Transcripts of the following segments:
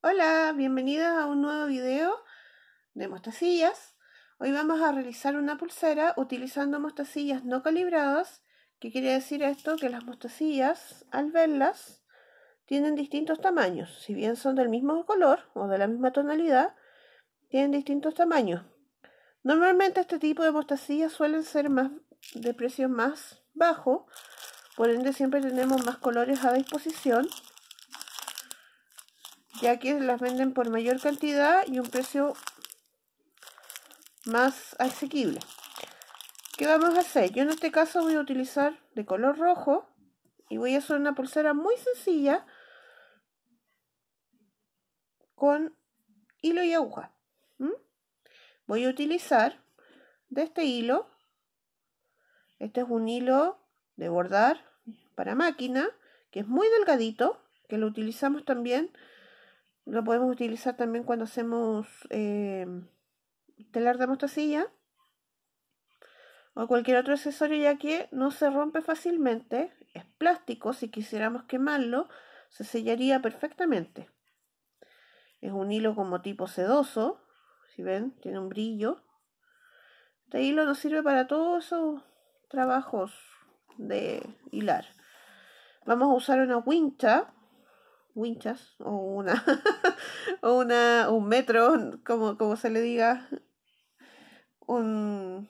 Hola, bienvenidas a un nuevo video de mostacillas. Hoy vamos a realizar una pulsera utilizando mostacillas no calibradas. ¿Qué quiere decir esto? Que las mostacillas, al verlas, tienen distintos tamaños. Si bien son del mismo color o de la misma tonalidad, tienen distintos tamaños. Normalmente este tipo de mostacillas suelen ser de precio más bajo, por ende siempre tenemos más colores a disposición ya que las venden por mayor cantidad y un precio más asequible. ¿Qué vamos a hacer? Yo en este caso voy a utilizar de color rojo y voy a hacer una pulsera muy sencilla con hilo y aguja. Voy a utilizar de este hilo, este es un hilo de bordar para máquina, que es muy delgadito, que lo utilizamos también lo podemos utilizar también cuando hacemos eh, telar de mostacilla o cualquier otro accesorio ya que no se rompe fácilmente, es plástico, si quisiéramos quemarlo se sellaría perfectamente. Es un hilo como tipo sedoso, si ven, tiene un brillo. Este hilo nos sirve para todos esos trabajos de hilar. Vamos a usar una wincha winchas o una, o una, un metro, como, como se le diga, un,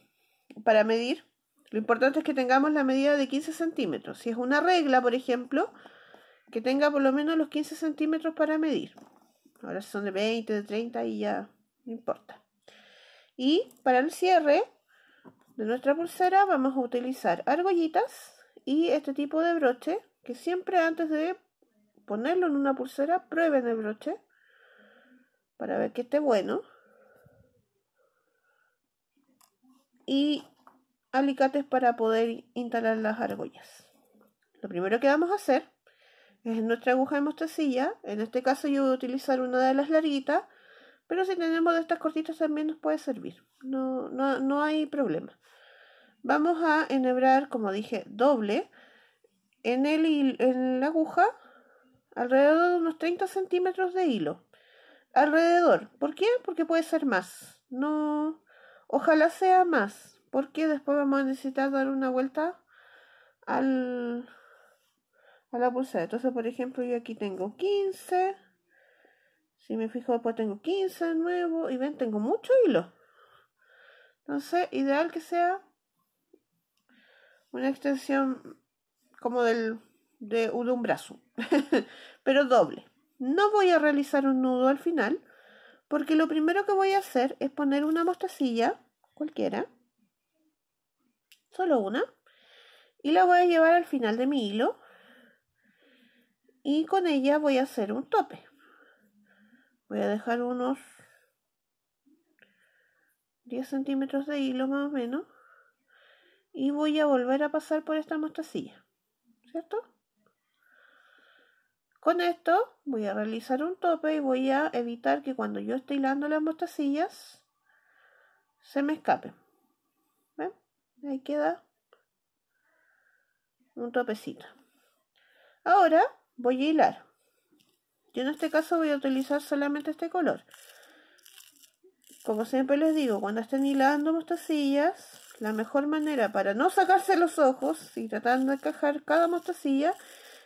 para medir. Lo importante es que tengamos la medida de 15 centímetros. Si es una regla, por ejemplo, que tenga por lo menos los 15 centímetros para medir. Ahora son de 20, de 30 y ya no importa. Y para el cierre de nuestra pulsera vamos a utilizar argollitas y este tipo de broche que siempre antes de ponerlo en una pulsera, prueben el broche para ver que esté bueno. Y alicates para poder instalar las argollas. Lo primero que vamos a hacer es nuestra aguja de mostacilla. En este caso yo voy a utilizar una de las larguitas, pero si tenemos de estas cortitas también nos puede servir. No, hay problema. Vamos a enhebrar, como dije, doble en, el, en la aguja alrededor de unos 30 centímetros de hilo. Alrededor. ¿Por qué? Porque puede ser más. No, ojalá sea más, porque después vamos a necesitar dar una vuelta al, a la bolsa Entonces, por ejemplo, yo aquí tengo 15. Si me fijo, después tengo 15 de nuevo. Y ven, tengo mucho hilo. Entonces, ideal que sea una extensión como del de, un brazo, pero doble. No voy a realizar un nudo al final, porque lo primero que voy a hacer es poner una mostacilla, cualquiera, solo una, y la voy a llevar al final de mi hilo, y con ella voy a hacer un tope. Voy a dejar unos 10 centímetros de hilo más o menos, y voy a volver a pasar por esta mostacilla, ¿cierto? Con esto voy a realizar un tope y voy a evitar que cuando yo esté hilando las mostacillas se me escape, ¿Ven? Ahí queda un topecito. Ahora voy a hilar. Yo en este caso voy a utilizar solamente este color. Como siempre les digo, cuando estén hilando mostacillas, la mejor manera para no sacarse los ojos y tratando de encajar cada mostacilla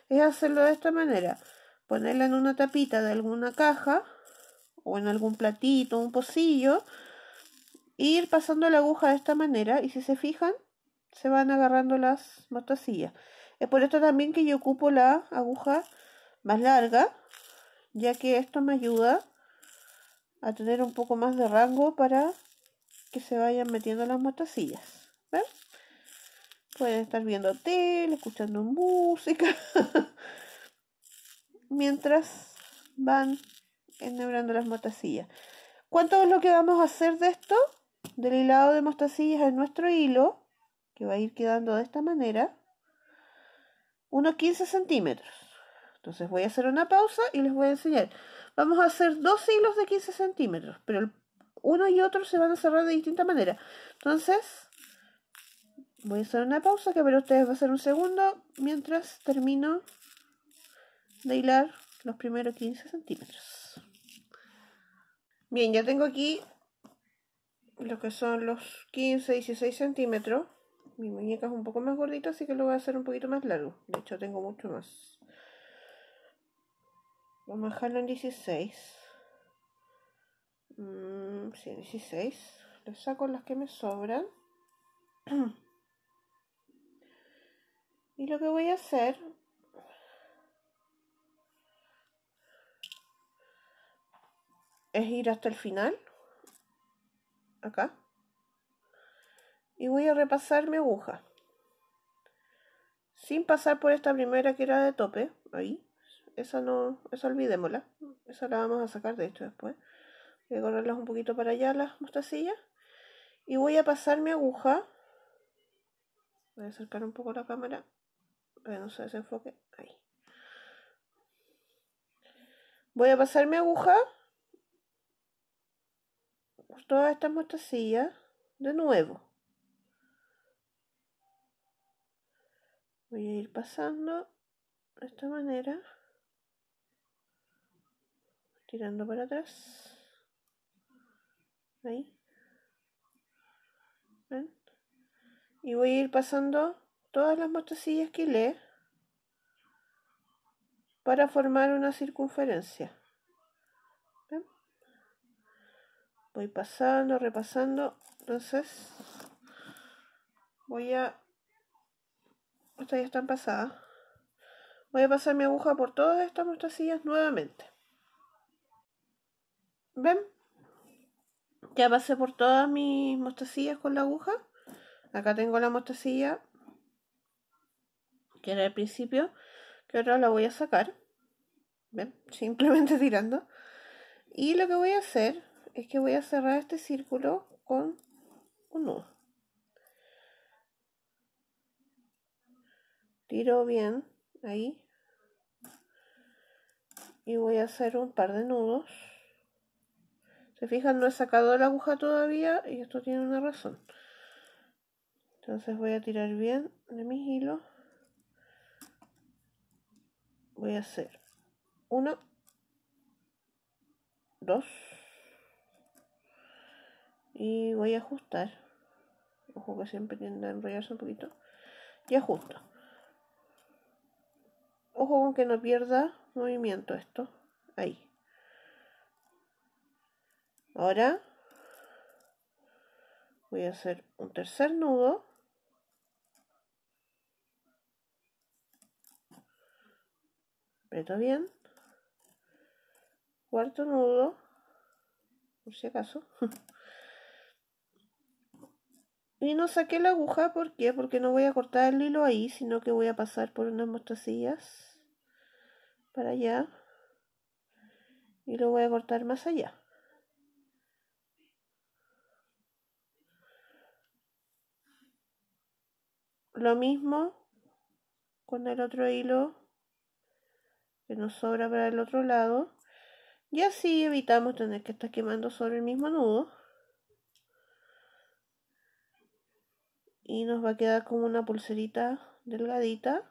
es hacerlo de esta manera. Ponerla en una tapita de alguna caja o en algún platito, un pocillo, ir pasando la aguja de esta manera y si se fijan se van agarrando las mostacillas. Es por esto también que yo ocupo la aguja más larga, ya que esto me ayuda a tener un poco más de rango para que se vayan metiendo las mostacillas. ¿Ven? Pueden estar viendo tele, escuchando música, mientras van enhebrando las mostacillas. ¿Cuánto es lo que vamos a hacer de esto? Del hilado de mostacillas en nuestro hilo, que va a ir quedando de esta manera, unos 15 centímetros. Entonces voy a hacer una pausa y les voy a enseñar. Vamos a hacer dos hilos de 15 centímetros, pero uno y otro se van a cerrar de distinta manera. Entonces, Voy a hacer una pausa que para ustedes va a ser un segundo mientras termino de hilar los primeros 15 centímetros. Bien, ya tengo aquí lo que son los 15, 16 centímetros. Mi muñeca es un poco más gordita, así que lo voy a hacer un poquito más largo. De hecho, tengo mucho más. Vamos a dejarlo en 16. Mm, sí, 16. Le saco las que me sobran. Y lo que voy a hacer es ir hasta el final, acá, y voy a repasar mi aguja. Sin pasar por esta primera que era de tope, ahí, esa no, esa olvidémosla, esa la vamos a sacar de esto después. Voy a correrlas un poquito para allá las mostacillas. Y voy a pasar mi aguja. Voy a acercar un poco la cámara reduce ese enfoque ahí voy a pasar mi aguja por todas estas mostacillas de nuevo voy a ir pasando de esta manera tirando para atrás ahí y voy a ir pasando todas las mostacillas que lee para formar una circunferencia. Voy pasando, repasando. Entonces, voy a... Estas ya están pasadas. Voy a pasar mi aguja por todas estas mostacillas nuevamente. ¿Ven? Ya pasé por todas mis mostacillas con la aguja. Acá tengo la mostacilla que era el principio, que ahora la voy a sacar. Simplemente tirando. Y lo que voy a hacer es que voy a cerrar este círculo con un nudo. Tiro bien ahí. Y voy a hacer un par de nudos. Se fijan, no he sacado la aguja todavía y esto tiene una razón. Entonces voy a tirar bien de mis hilos voy a hacer uno, dos, y voy a ajustar. Ojo que siempre tiende a enrollarse un poquito. Y ajusto. Ojo con que no pierda movimiento esto. Ahí. Ahora voy a hacer un tercer nudo. Preto bien, cuarto nudo, por si acaso, y no saqué la aguja, ¿por qué? Porque no voy a cortar el hilo ahí, sino que voy a pasar por unas mostacillas para allá y lo voy a cortar más allá. Lo mismo con el otro hilo nos sobra para el otro lado. Y así evitamos tener que estar quemando sobre el mismo nudo. Y nos va a quedar como una pulserita delgadita.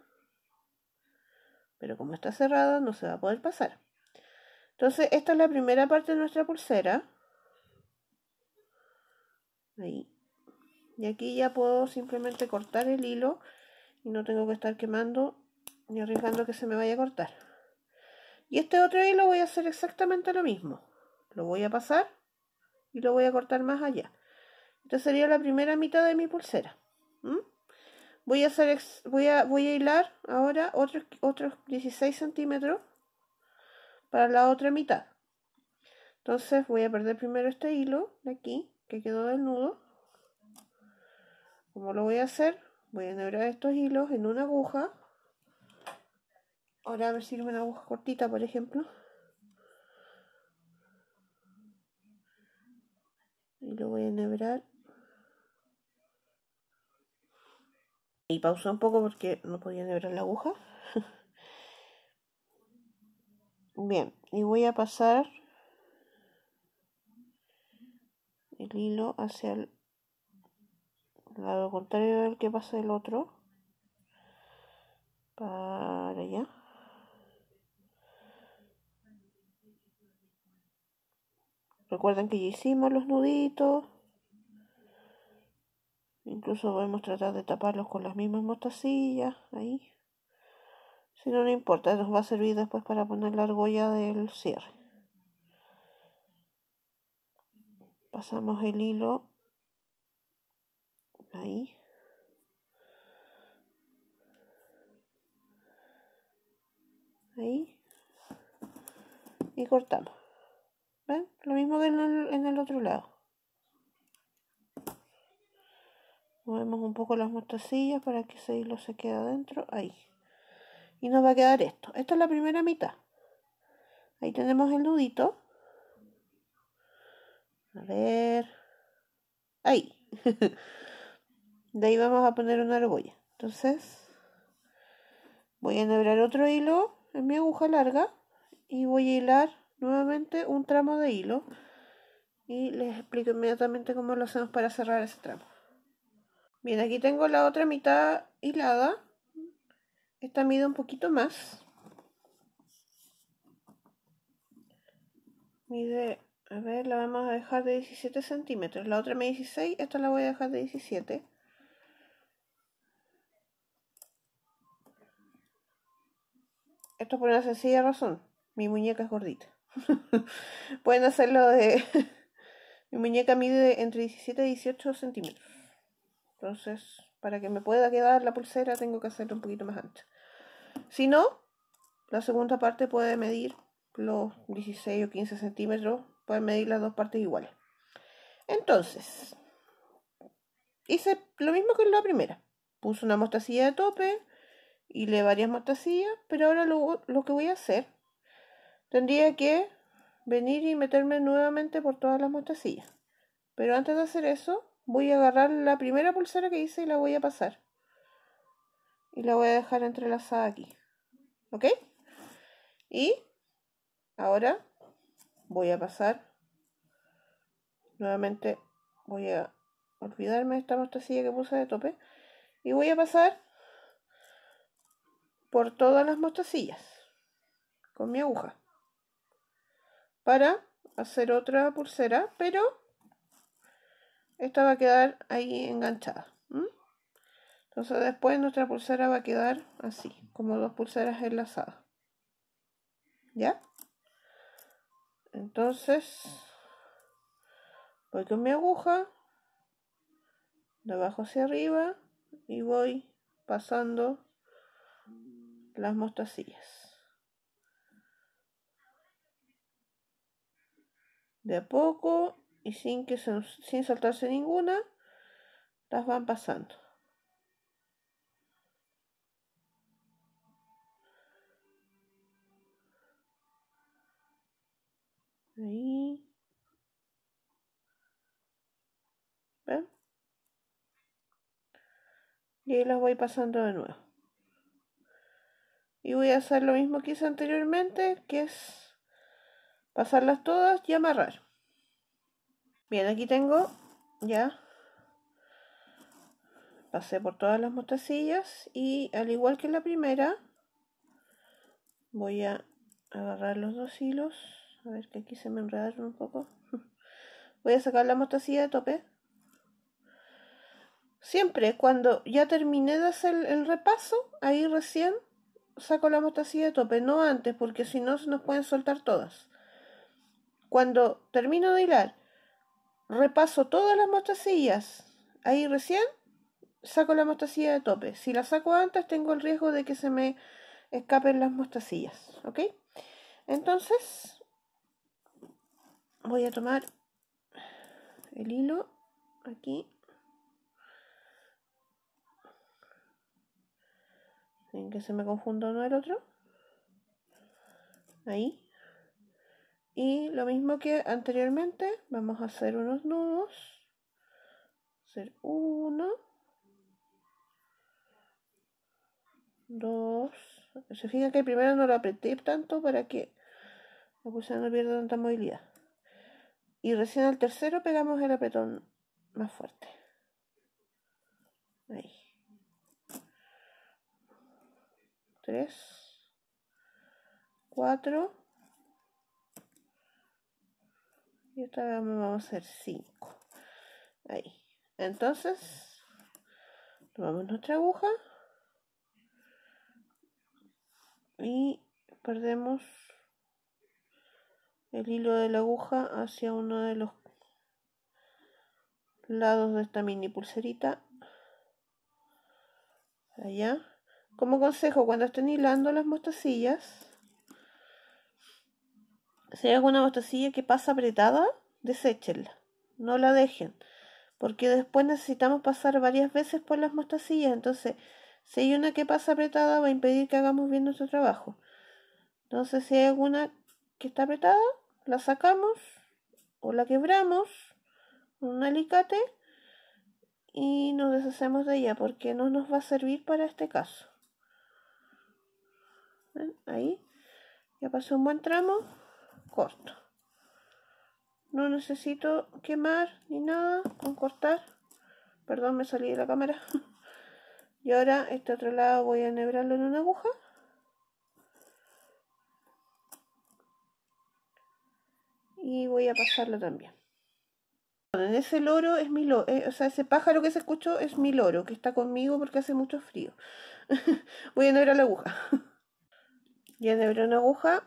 Pero como está cerrada no se va a poder pasar. Entonces esta es la primera parte de nuestra pulsera. Y aquí ya puedo simplemente cortar el hilo y no tengo que estar quemando ni arriesgando que se me vaya a cortar. Y este otro hilo voy a hacer exactamente lo mismo. Lo voy a pasar y lo voy a cortar más allá. Esta sería la primera mitad de mi pulsera. ¿Mm? Voy a hacer voy voy a hilar ahora otros 16 centímetros para la otra mitad. Entonces voy a perder primero este hilo de aquí que quedó desnudo. nudo. lo voy a hacer? Voy a enhebrar estos hilos en una aguja Ahora a ver si una aguja cortita, por ejemplo. Y lo voy a enhebrar. Y pausa un poco porque no podía enhebrar la aguja. Bien, y voy a pasar el hilo hacia el lado contrario del que pasa el otro. Para allá. Recuerden que ya hicimos los nuditos. Incluso podemos tratar de taparlos con las mismas mostacillas. Ahí. Si no, no importa, nos va a servir después para poner la argolla del cierre. Pasamos el hilo ahí. Ahí. Y cortamos. ¿Eh? Lo mismo que en el, en el otro lado. Movemos un poco las mostacillas para que ese hilo se quede adentro. Ahí. Y nos va a quedar esto. Esta es la primera mitad. Ahí tenemos el nudito. A ver. Ahí. De ahí vamos a poner una argolla. Entonces, voy a enhebrar otro hilo en mi aguja larga y voy a hilar nuevamente un tramo de hilo y les explico inmediatamente cómo lo hacemos para cerrar ese tramo. Bien, aquí tengo la otra mitad hilada. Esta mide un poquito más. Mide, a ver, la vamos a dejar de 17 centímetros. La otra mide 16, esta la voy a dejar de 17. Esto por una sencilla razón. Mi muñeca es gordita. Pueden hacerlo de... Mi muñeca mide entre 17 y 18 centímetros. Entonces, para que me pueda quedar la pulsera, tengo que hacerlo un poquito más ancha. Si no, la segunda parte puede medir los 16 o 15 centímetros. Pueden medir las dos partes iguales. Entonces, hice lo mismo que en la primera. Puse una mostacilla de tope y le varias mostacillas, pero ahora lo, lo que voy a hacer Tendría que venir y meterme nuevamente por todas las mostacillas. Pero antes de hacer eso, voy a agarrar la primera pulsera que hice y la voy a pasar. Y la voy a dejar entrelazada aquí. ¿Ok? Y ahora voy a pasar. Nuevamente voy a olvidarme de esta mostacilla que puse de tope. Y voy a pasar por todas las mostacillas con mi aguja para hacer otra pulsera, pero esta va a quedar ahí enganchada. Entonces después nuestra pulsera va a quedar así, como dos pulseras enlazadas. ¿Ya? Entonces, voy con mi aguja, de abajo hacia arriba, y voy pasando las mostacillas. de a poco y sin, que sin saltarse ninguna, las van pasando. Ahí. ¿Ven? Y ahí las voy pasando de nuevo. Y voy a hacer lo mismo que hice anteriormente, que es pasarlas todas y amarrar. Bien, aquí tengo ya. Pasé por todas las mostacillas y al igual que la primera, voy a agarrar los dos hilos. A ver que aquí se me enredaron un poco. Voy a sacar la mostacilla de tope. Siempre cuando ya terminé de hacer el repaso, ahí recién saco la mostacilla de tope, no antes, porque si no se nos pueden soltar todas. Cuando termino de hilar, repaso todas las mostacillas. Ahí recién saco la mostacilla de tope. Si la saco antes, tengo el riesgo de que se me escapen las mostacillas. ¿Ok? Entonces, voy a tomar el hilo aquí. Sin que se me confunda uno el otro. Ahí. Y lo mismo que anteriormente, vamos a hacer unos nudos. Hacer uno. Dos. Se fija que primero no lo apreté tanto para que la no pierda tanta movilidad. Y recién al tercero pegamos el apretón más fuerte. Ahí. Tres. Cuatro. y esta vez vamos a hacer 5 ahí entonces tomamos nuestra aguja y perdemos el hilo de la aguja hacia uno de los lados de esta mini pulserita allá como consejo cuando estén hilando las mostacillas si hay alguna mostacilla que pasa apretada, deséchenla, no la dejen, porque después necesitamos pasar varias veces por las mostacillas, entonces si hay una que pasa apretada va a impedir que hagamos bien nuestro trabajo. Entonces si hay alguna que está apretada, la sacamos o la quebramos con un alicate y nos deshacemos de ella porque no nos va a servir para este caso. Ahí ya pasó un buen tramo corto no necesito quemar ni nada con cortar perdón me salí de la cámara y ahora este otro lado voy a enhebrarlo en una aguja y voy a pasarlo también en ese loro es mi eh, o sea, ese pájaro que se escuchó es mi loro, que está conmigo porque hace mucho frío. voy a enhebrar la aguja. ya enhebré una aguja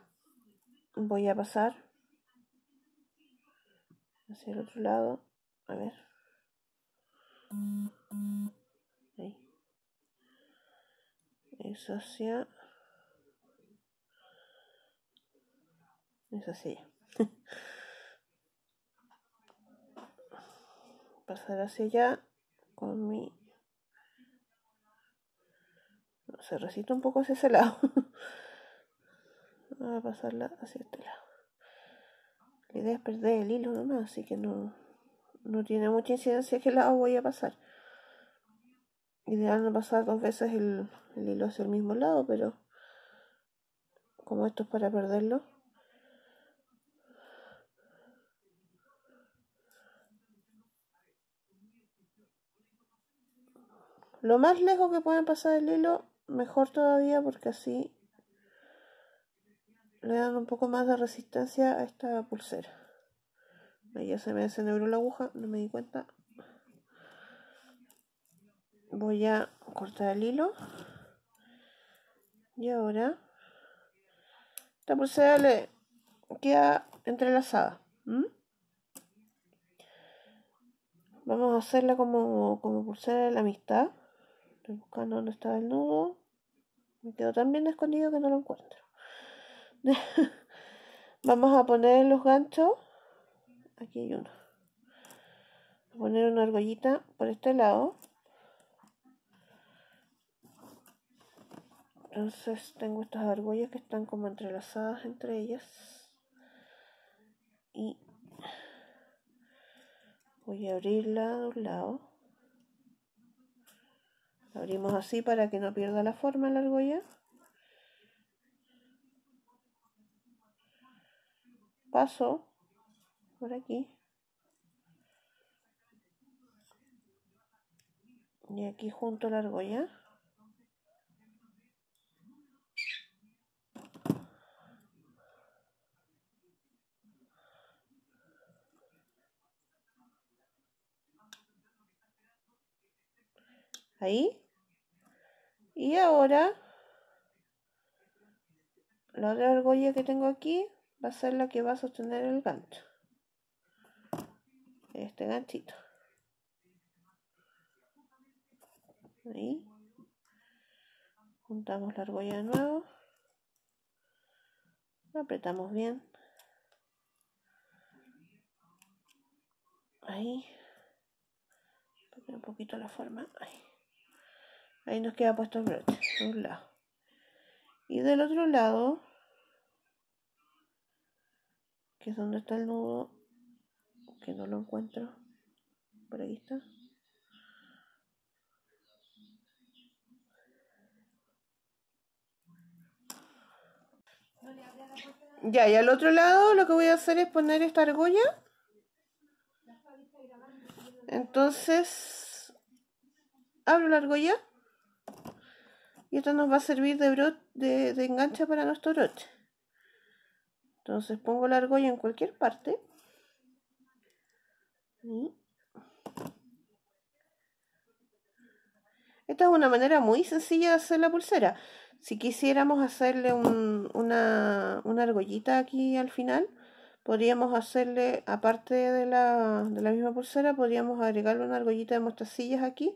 voy a pasar hacia el otro lado. A ver. Ahí. Es hacia. Es hacia pasar hacia allá con mi. No, se recita un poco hacia ese lado. a pasarla hacia este lado. La idea es perder el hilo nomás, así que no, no tiene mucha incidencia Que lado voy a pasar. Ideal no pasar dos veces el, el hilo hacia el mismo lado, pero como esto es para perderlo. Lo más lejos que pueden pasar el hilo, mejor todavía porque así le dan un poco más de resistencia a esta pulsera. Ya se me desenhebró la aguja, no me di cuenta. Voy a cortar el hilo. Y ahora, esta pulsera le queda entrelazada. Vamos a hacerla como, pulsera de la amistad. Estoy buscando dónde estaba el nudo. Me quedo tan bien escondido que no lo encuentro. Vamos a poner los ganchos. Aquí hay uno. a poner una argollita por este lado. Entonces tengo estas argollas que están como entrelazadas entre ellas. Y voy a abrirla de un lado. abrimos así para que no pierda la forma la argolla. paso por aquí. Y aquí junto la argolla. Ahí. Y ahora la otra argolla que tengo aquí va a ser la que va a sostener el gancho este ganchito ahí juntamos la argolla de nuevo apretamos bien ahí un poquito la forma ahí. ahí nos queda puesto el broche un lado y del otro lado que es donde está el nudo, que no lo encuentro, por ahí está. Ya, y al otro lado lo que voy a hacer es poner esta argolla. Entonces, abro la argolla. Y esto nos va a servir de, bro de, de enganche para nuestro broche. Entonces pongo la argolla en cualquier parte. Esta es una manera muy sencilla de hacer la pulsera. Si quisiéramos hacerle una, argollita aquí al final, podríamos hacerle, aparte de la, de la misma pulsera, podríamos agregarle una argollita de mostacillas aquí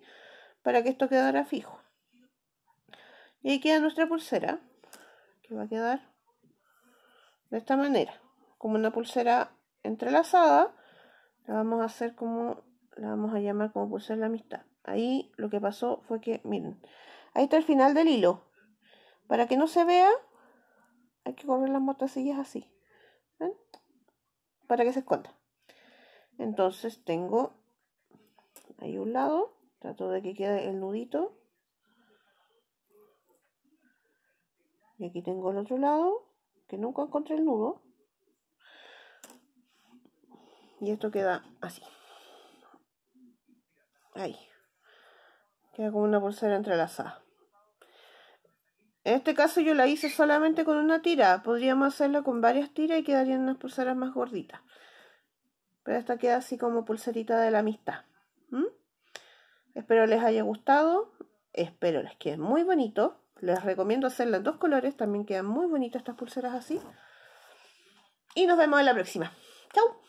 para que esto quedara fijo. Y ahí queda nuestra pulsera, que va a quedar de esta manera, como una pulsera entrelazada, la vamos a hacer como, la vamos a llamar como pulsera de la amistad. Ahí lo que pasó fue que, miren, ahí está el final del hilo. Para que no se vea, hay que correr las motacillas así. ¿Ven? Para que se esconda. Entonces tengo ahí un lado, trato de que quede el nudito. Y aquí tengo el otro lado que nunca encontré el nudo. Y esto queda así. Ahí. Queda como una pulsera entrelazada. En este caso yo la hice solamente con una tira. Podríamos hacerla con varias tiras y quedarían unas pulseras más gorditas. Pero esta queda así como pulserita de la amistad. ¿Mm? Espero les haya gustado. Espero les quede muy bonito. Les recomiendo hacerlas en dos colores. También quedan muy bonitas estas pulseras así. Y nos vemos en la próxima. Chao.